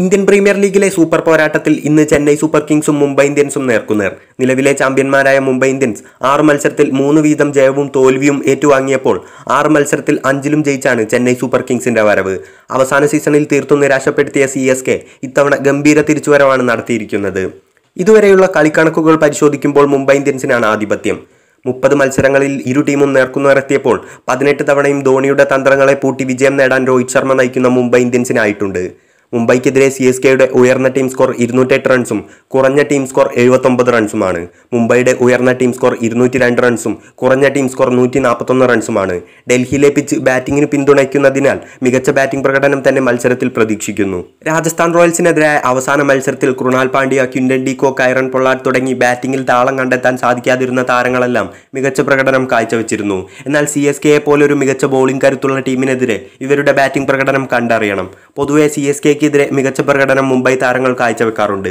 Indian premier ലീഗിലെ super പോരാട്ടത്തിൽ ഇന്ന് ചെന്നൈ സൂപ്പർ കിങ്സും മുംബൈ ഇന്ത്യൻസും നേർക്കുനേർ നിലവിലെ ചാമ്പ്യന്മാരായ മുംബൈ ഇന്ത്യൻസ് ആറ് മത്സരത്തിൽ മൂന്ന് വീതം ജയവും തോൽവിയും ഏറ്റുവാങ്ങിയപ്പോൾ ആറ് മത്സരത്തിൽ അഞ്ചിലും ജയിച്ചാണ് ചെന്നൈ സൂപ്പർ കിങ്സിന്റെ വരവ് അവസാന സീസണിൽ തീർത്തും നിരാശപ്പെടുത്തിയ സി എസ് കെ ഇത്തവണ ഗംഭീര തിരിച്ചുവരവാണ് നടത്തിയിരിക്കുന്നത് ഇതുവരെയുള്ള കളിക്കണക്കുകൾ പരിശോധിക്കുമ്പോൾ മുംബൈ ഇന്ത്യൻസിനാണ് ആധിപത്യം മുപ്പത് മത്സരങ്ങളിൽ ഇരു ടീമും നേർക്കുനേർത്തിയപ്പോൾ പതിനെട്ട് തവണയും ധോണിയുടെ തന്ത്രങ്ങളെ പൂട്ടി വിജയം നേടാൻ രോഹിത് ശർമ്മ നയിക്കുന്ന മുംബൈ ഇന്ത്യൻസിനായിട്ടുണ്ട് മുംബൈക്കെതിരെ സി എസ് കെയുടെ ഉയർന്ന ടീം സ്കോർ ഇരുന്നൂറ്റെട്ട് റൺസും കുറഞ്ഞ ടീം സ്കോർ എഴുപത്തൊമ്പത് റൺസുമാണ് മുംബൈയുടെ ഉയർന്ന ടീം സ്കോർ ഇരുന്നൂറ്റി രണ്ട് റൺസും കുറഞ്ഞ ടീം സ്കോർ നൂറ്റി നാൽപ്പത്തൊന്ന് റൺസുമാണ് ഡൽഹിയിലെ പിച്ച് ബാറ്റിംഗിന് പിന്തുണയ്ക്കുന്നതിനാൽ മികച്ച ബാറ്റിംഗ് പ്രകടനം തന്നെ മത്സരത്തിൽ പ്രതീക്ഷിക്കുന്നു രാജസ്ഥാൻ റോയൽസിനെതിരായ അവസാന മത്സരത്തിൽ Krunal Pandya Quinton de Kock Kieron Pollard തുടങ്ങി ബാറ്റിംഗിൽ താളം കണ്ടെത്താൻ സാധിക്കാതിരുന്ന താരങ്ങളെല്ലാം മികച്ച പ്രകടനം കാഴ്ചവെച്ചിരുന്നു എന്നാൽ സി എസ് കെയെ പോലൊരു മികച്ച ബോളിംഗ് കരുത്തുള്ള ടീമിനെതിരെ ഇവരുടെ ബാറ്റിംഗ് പ്രകടനം കണ്ടറിയണം പൊതുവെ സി എസ് കെക്ക് ഇന്ത്യക്കെതിരെ മികച്ച പ്രകടനം മുംബൈ താരങ്ങൾ കാഴ്ചവെക്കാറുണ്ട്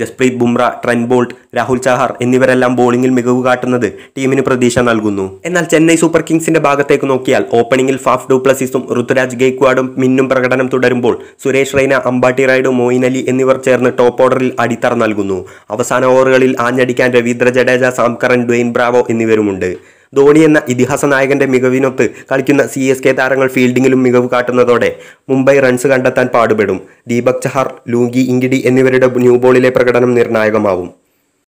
ജസ്പ്രീത് ബുംറ ട്രെൻഡ് ബോൾട്ട് രാഹുൽ ചാഹർ എന്നിവരെല്ലാം ബോളിംഗിൽ മികവ് കാട്ടുന്നത് ടീമിന് പ്രതീക്ഷ നൽകുന്നു എന്നാൽ ചെന്നൈ സൂപ്പർ കിങ്സിന്റെ ഭാഗത്തേക്ക് നോക്കിയാൽ ഓപ്പണിംഗിൽ ഫാഫ് പ്ലസിസും ഋതുരാജ് ഗെയ്ക്വാഡും മിന്നും പ്രകടനം തുടരുമ്പോൾ സുരേഷ് റെയ്ന അമ്പാട്ടി റൈഡു മോയിൻ അലി എന്നിവർ ചേർന്ന് ടോപ്പ് ഓർഡറിൽ അടിത്തറ നൽകുന്നു അവസാന ഓവറുകളിൽ ആഞ്ഞടിക്കാൻ Ravindra Jadeja Sam Curran Dwayne Bravo എന്നിവരുമുണ്ട് ധോണി എന്ന ഇതിഹാസ നായകന്റെ മികവിനൊത്ത് കളിക്കുന്ന സി എസ് കെ താരങ്ങൾ ഫീൽഡിങ്ങിലും മികവ് കാട്ടുന്നതോടെ മുംബൈ റൺസ് കണ്ടെത്താൻ പാടുപെടും ദീപക് ചഹാർ ലൂങ്കി ഇങ്കിടി എന്നിവരുടെ ന്യൂബോളിലെ പ്രകടനം നിർണായകമാവും